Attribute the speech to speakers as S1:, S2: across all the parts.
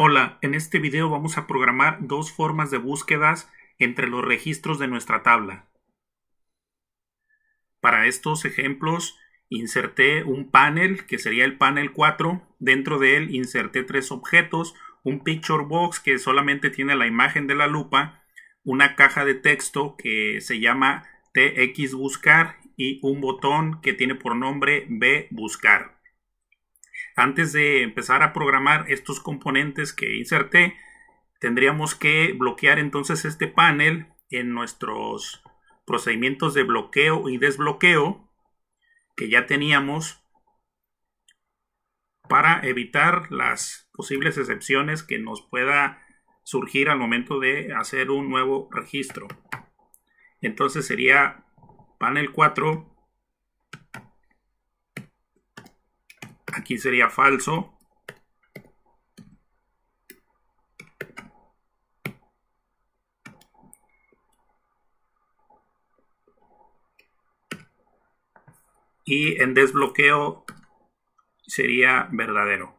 S1: Hola, en este video vamos a programar dos formas de búsquedas entre los registros de nuestra tabla. Para estos ejemplos inserté un panel, que sería el panel 4, dentro de él inserté tres objetos, un picture box que solamente tiene la imagen de la lupa, una caja de texto que se llama TX buscar y un botón que tiene por nombre BBuscar. buscar antes de empezar a programar estos componentes que inserté, tendríamos que bloquear entonces este panel en nuestros procedimientos de bloqueo y desbloqueo que ya teníamos para evitar las posibles excepciones que nos pueda surgir al momento de hacer un nuevo registro. Entonces sería panel 4 Aquí sería falso. Y en desbloqueo sería verdadero.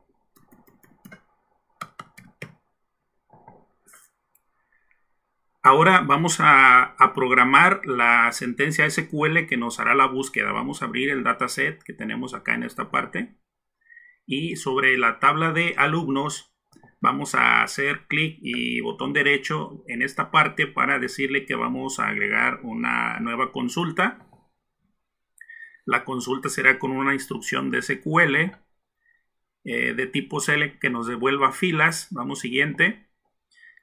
S1: Ahora vamos a, programar la sentencia SQL que nos hará la búsqueda. Vamos a abrir el dataset que tenemos acá en esta parte y sobre la tabla de alumnos vamos a hacer clic y botón derecho en esta parte para decirle que vamos a agregar una nueva consulta. La consulta será con una instrucción de SQL eh, de tipo select que nos devuelva filas. Vamos siguiente.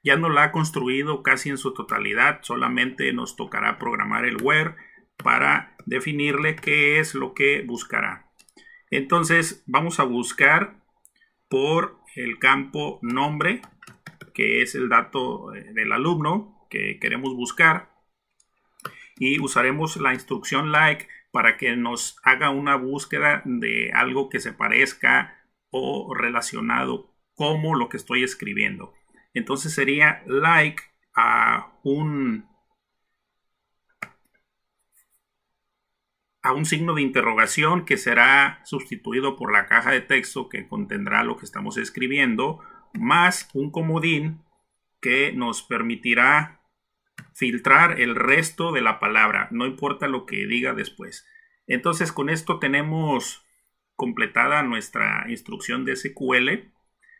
S1: Ya no la ha construido casi en su totalidad, solamente nos tocará programar el where para definirle qué es lo que buscará. Entonces vamos a buscar por el campo nombre, que es el dato eh, del alumno que queremos buscar. Y usaremos la instrucción like para que nos haga una búsqueda de algo que se parezca o relacionado como lo que estoy escribiendo. Entonces sería like a un a un signo de interrogación que será sustituido por la caja de texto que contendrá lo que estamos escribiendo, más un comodín que nos permitirá filtrar el resto de la palabra, no importa lo que diga después. Entonces con esto tenemos completada nuestra instrucción de SQL.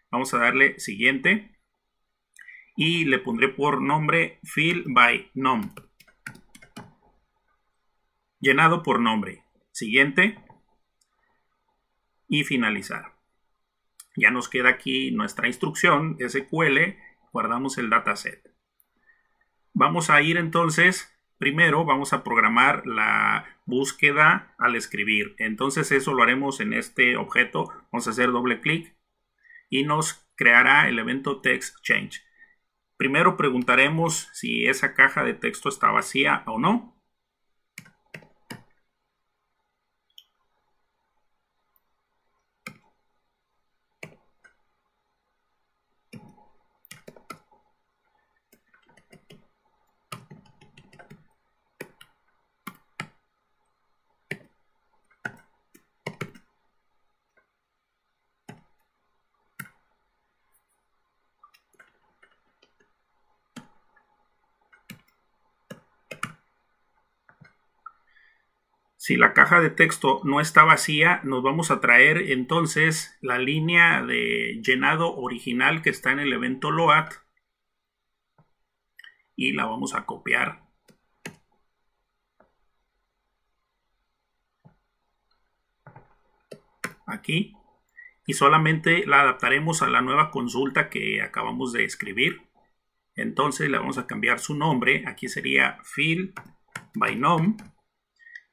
S1: Vamos a darle siguiente y le pondré por nombre fill by nom llenado por nombre. Siguiente. Y finalizar. Ya nos queda aquí nuestra instrucción SQL, guardamos el dataset. Vamos a ir entonces, primero vamos a programar la búsqueda al escribir. Entonces eso lo haremos en este objeto. Vamos a hacer doble clic y nos creará el evento text change. Primero preguntaremos si esa caja de texto está vacía o no. Si la caja de texto no está vacía, nos vamos a traer entonces la línea de llenado original que está en el evento LOAD y la vamos a copiar. Aquí. Y solamente la adaptaremos a la nueva consulta que acabamos de escribir. Entonces le vamos a cambiar su nombre. Aquí sería fill by nom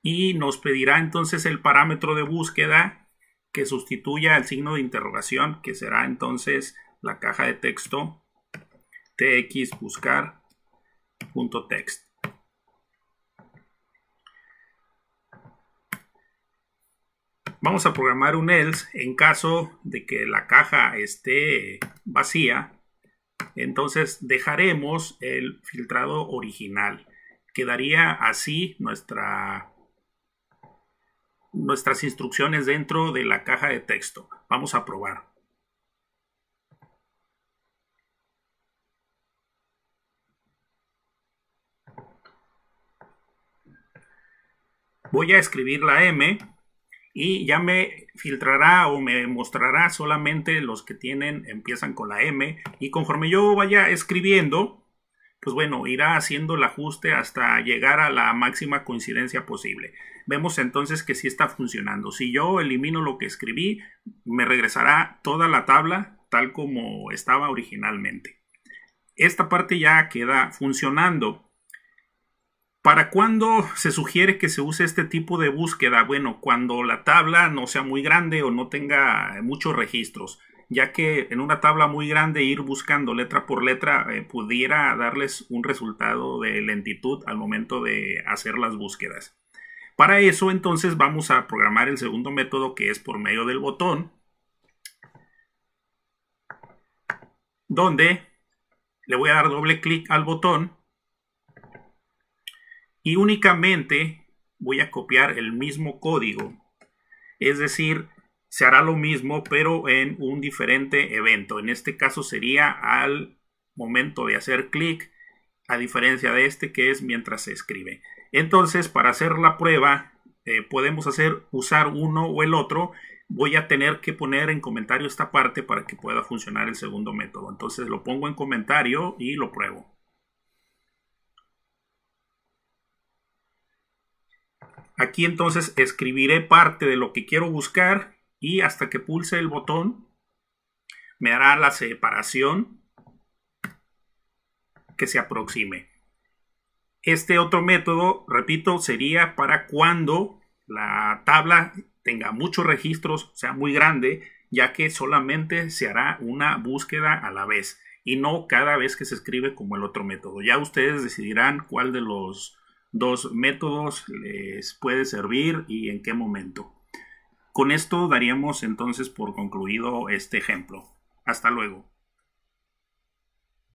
S1: y nos pedirá entonces el parámetro de búsqueda que sustituya al signo de interrogación, que será entonces la caja de texto txbuscar.text. Vamos a programar un else en caso de que la caja esté vacía. Entonces dejaremos el filtrado original. Quedaría así nuestra nuestras instrucciones dentro de la caja de texto. Vamos a probar. Voy a escribir la M y ya me filtrará o me mostrará solamente los que tienen, empiezan con la M y conforme yo vaya escribiendo, pues bueno, irá haciendo el ajuste hasta llegar a la máxima coincidencia posible. Vemos entonces que sí está funcionando. Si yo elimino lo que escribí, me regresará toda la tabla tal como estaba originalmente. Esta parte ya queda funcionando. ¿Para cuándo se sugiere que se use este tipo de búsqueda? Bueno, cuando la tabla no sea muy grande o no tenga muchos registros ya que en una tabla muy grande ir buscando letra por letra eh, pudiera darles un resultado de lentitud al momento de hacer las búsquedas. Para eso entonces vamos a programar el segundo método que es por medio del botón, donde le voy a dar doble clic al botón y únicamente voy a copiar el mismo código. Es decir, se hará lo mismo, pero en un diferente evento. En este caso sería al momento de hacer clic, a diferencia de este que es mientras se escribe. Entonces, para hacer la prueba, eh, podemos hacer usar uno o el otro. Voy a tener que poner en comentario esta parte para que pueda funcionar el segundo método. Entonces lo pongo en comentario y lo pruebo. Aquí entonces escribiré parte de lo que quiero buscar y hasta que pulse el botón me hará la separación que se aproxime. Este otro método, repito, sería para cuando la tabla tenga muchos registros, sea muy grande, ya que solamente se hará una búsqueda a la vez y no cada vez que se escribe como el otro método. Ya ustedes decidirán cuál de los dos métodos les puede servir y en qué momento. Con esto daríamos entonces por concluido este ejemplo. Hasta luego.